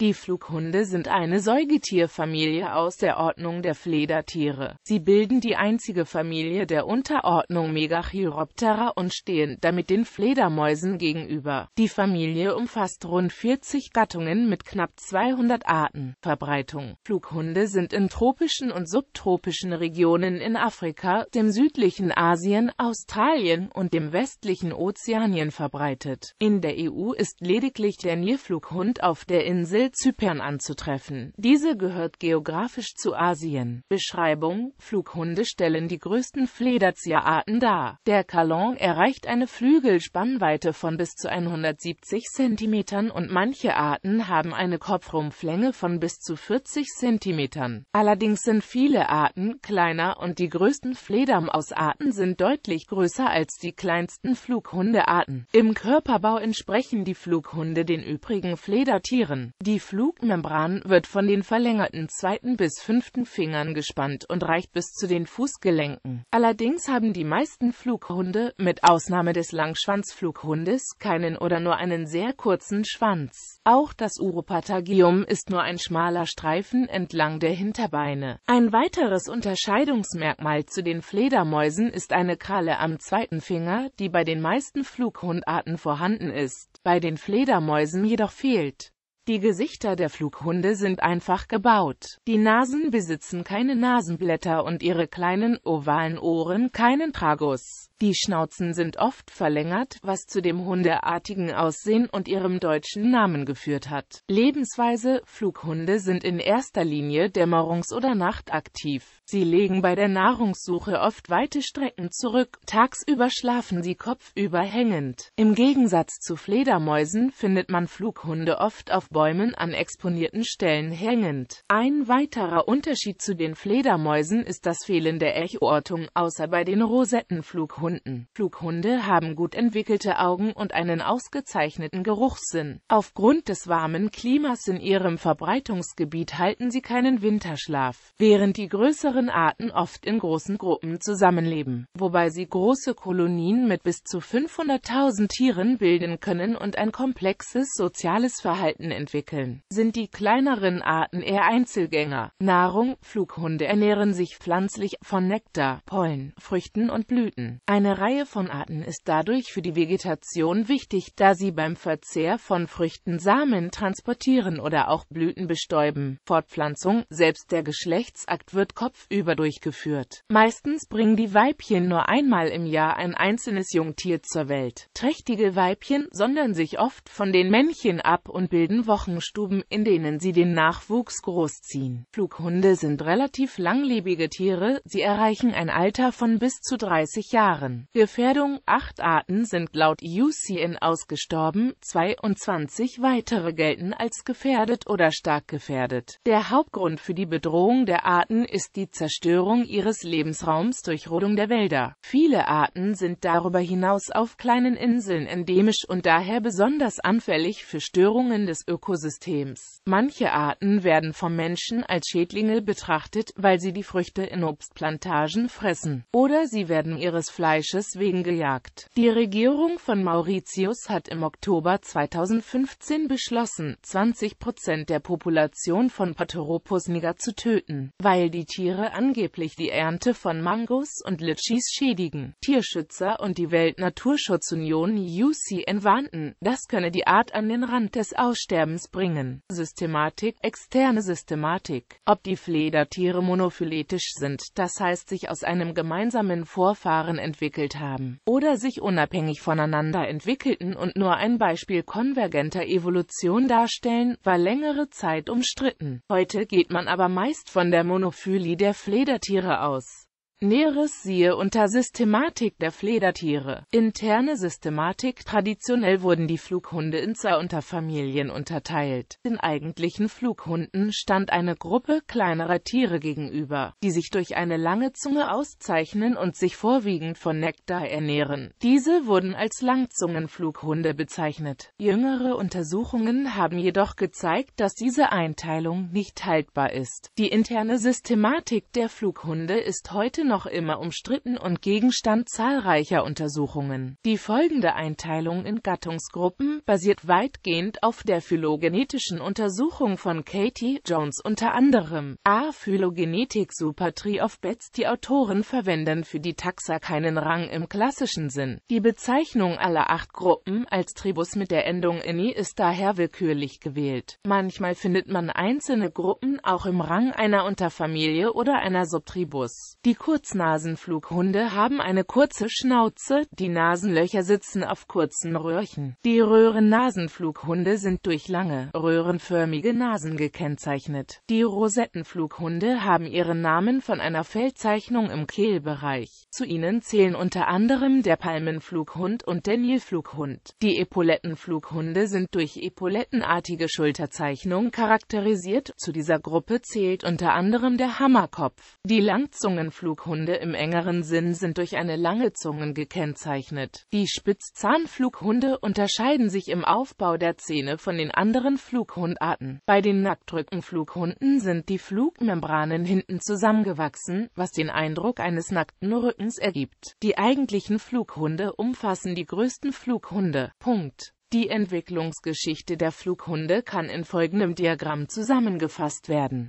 Die Flughunde sind eine Säugetierfamilie aus der Ordnung der Fledertiere. Sie bilden die einzige Familie der Unterordnung Megacheiroptera und stehen damit den Fledermäusen gegenüber. Die Familie umfasst rund 40 Gattungen mit knapp 200 Arten. Verbreitung Flughunde sind in tropischen und subtropischen Regionen in Afrika, dem südlichen Asien, Australien und dem westlichen Ozeanien verbreitet. In der EU ist lediglich der Nierflughund auf der Insel Zypern anzutreffen. Diese gehört geografisch zu Asien. Beschreibung Flughunde stellen die größten Flederzieherarten dar. Der Kalon erreicht eine Flügelspannweite von bis zu 170 cm und manche Arten haben eine Kopfrumpflänge von bis zu 40 cm. Allerdings sind viele Arten kleiner und die größten Fledermausarten sind deutlich größer als die kleinsten Flughundearten. Im Körperbau entsprechen die Flughunde den übrigen Fledertieren. Die die Flugmembran wird von den verlängerten zweiten bis fünften Fingern gespannt und reicht bis zu den Fußgelenken. Allerdings haben die meisten Flughunde, mit Ausnahme des Langschwanzflughundes, keinen oder nur einen sehr kurzen Schwanz. Auch das Uropatagium ist nur ein schmaler Streifen entlang der Hinterbeine. Ein weiteres Unterscheidungsmerkmal zu den Fledermäusen ist eine Kralle am zweiten Finger, die bei den meisten Flughundarten vorhanden ist, bei den Fledermäusen jedoch fehlt. Die Gesichter der Flughunde sind einfach gebaut. Die Nasen besitzen keine Nasenblätter und ihre kleinen, ovalen Ohren keinen Tragus. Die Schnauzen sind oft verlängert, was zu dem hundeartigen Aussehen und ihrem deutschen Namen geführt hat. Lebensweise Flughunde sind in erster Linie dämmerungs- oder nachtaktiv. Sie legen bei der Nahrungssuche oft weite Strecken zurück. Tagsüber schlafen sie kopfüber Im Gegensatz zu Fledermäusen findet man Flughunde oft auf Bäumen an exponierten Stellen hängend. Ein weiterer Unterschied zu den Fledermäusen ist das Fehlen der Echoortung, außer bei den Rosettenflughunden. Flughunde haben gut entwickelte Augen und einen ausgezeichneten Geruchssinn. Aufgrund des warmen Klimas in ihrem Verbreitungsgebiet halten sie keinen Winterschlaf, während die größeren Arten oft in großen Gruppen zusammenleben, wobei sie große Kolonien mit bis zu 500.000 Tieren bilden können und ein komplexes soziales Verhalten weiterentwickeln. Sind die kleineren Arten eher Einzelgänger. Nahrung, Flughunde ernähren sich pflanzlich von Nektar, Pollen, Früchten und Blüten. Eine Reihe von Arten ist dadurch für die Vegetation wichtig, da sie beim Verzehr von Früchten Samen transportieren oder auch Blüten bestäuben. Fortpflanzung, selbst der Geschlechtsakt wird kopfüber durchgeführt. Meistens bringen die Weibchen nur einmal im Jahr ein einzelnes Jungtier zur Welt. Trächtige Weibchen sondern sich oft von den Männchen ab und bilden Wochenstuben, in denen sie den Nachwuchs großziehen. Flughunde sind relativ langlebige Tiere, sie erreichen ein Alter von bis zu 30 Jahren. Gefährdung Acht Arten sind laut UCN ausgestorben, 22 weitere gelten als gefährdet oder stark gefährdet. Der Hauptgrund für die Bedrohung der Arten ist die Zerstörung ihres Lebensraums durch Rodung der Wälder. Viele Arten sind darüber hinaus auf kleinen Inseln endemisch und daher besonders anfällig für Störungen des Ökosystems. Ökosystems. Manche Arten werden vom Menschen als Schädlinge betrachtet, weil sie die Früchte in Obstplantagen fressen, oder sie werden ihres Fleisches wegen gejagt. Die Regierung von Mauritius hat im Oktober 2015 beschlossen, 20 Prozent der Population von Pateropus niger zu töten, weil die Tiere angeblich die Ernte von Mangos und Litschis schädigen. Tierschützer und die Weltnaturschutzunion UCN warnten, das könne die Art an den Rand des Aussterbens Lebens bringen. Systematik, externe Systematik. Ob die Fledertiere monophyletisch sind, das heißt sich aus einem gemeinsamen Vorfahren entwickelt haben, oder sich unabhängig voneinander entwickelten und nur ein Beispiel konvergenter Evolution darstellen, war längere Zeit umstritten. Heute geht man aber meist von der Monophylie der Fledertiere aus. Näheres siehe unter Systematik der Fledertiere. Interne Systematik Traditionell wurden die Flughunde in zwei Unterfamilien unterteilt. Den eigentlichen Flughunden stand eine Gruppe kleinerer Tiere gegenüber, die sich durch eine lange Zunge auszeichnen und sich vorwiegend von Nektar ernähren. Diese wurden als Langzungenflughunde bezeichnet. Jüngere Untersuchungen haben jedoch gezeigt, dass diese Einteilung nicht haltbar ist. Die interne Systematik der Flughunde ist heute noch immer umstritten und Gegenstand zahlreicher Untersuchungen. Die folgende Einteilung in Gattungsgruppen basiert weitgehend auf der phylogenetischen Untersuchung von Katie Jones unter anderem. A. Phylogenetik Supertree of Bats Die Autoren verwenden für die Taxa keinen Rang im klassischen Sinn. Die Bezeichnung aller acht Gruppen als Tribus mit der Endung ini ist daher willkürlich gewählt. Manchmal findet man einzelne Gruppen auch im Rang einer Unterfamilie oder einer Subtribus. Die kurze Kurznasenflughunde haben eine kurze Schnauze, die Nasenlöcher sitzen auf kurzen Röhrchen. Die Röhrennasenflughunde sind durch lange, röhrenförmige Nasen gekennzeichnet. Die Rosettenflughunde haben ihren Namen von einer Feldzeichnung im Kehlbereich. Zu ihnen zählen unter anderem der Palmenflughund und der Nilflughund. Die Epaulettenflughunde sind durch epaulettenartige Schulterzeichnung charakterisiert. Zu dieser Gruppe zählt unter anderem der Hammerkopf. Die Langzungenflughunde Zahnflughunde im engeren Sinn sind durch eine lange Zunge gekennzeichnet. Die Spitzzahnflughunde unterscheiden sich im Aufbau der Zähne von den anderen Flughundarten. Bei den Nacktrückenflughunden sind die Flugmembranen hinten zusammengewachsen, was den Eindruck eines nackten Rückens ergibt. Die eigentlichen Flughunde umfassen die größten Flughunde. Punkt. Die Entwicklungsgeschichte der Flughunde kann in folgendem Diagramm zusammengefasst werden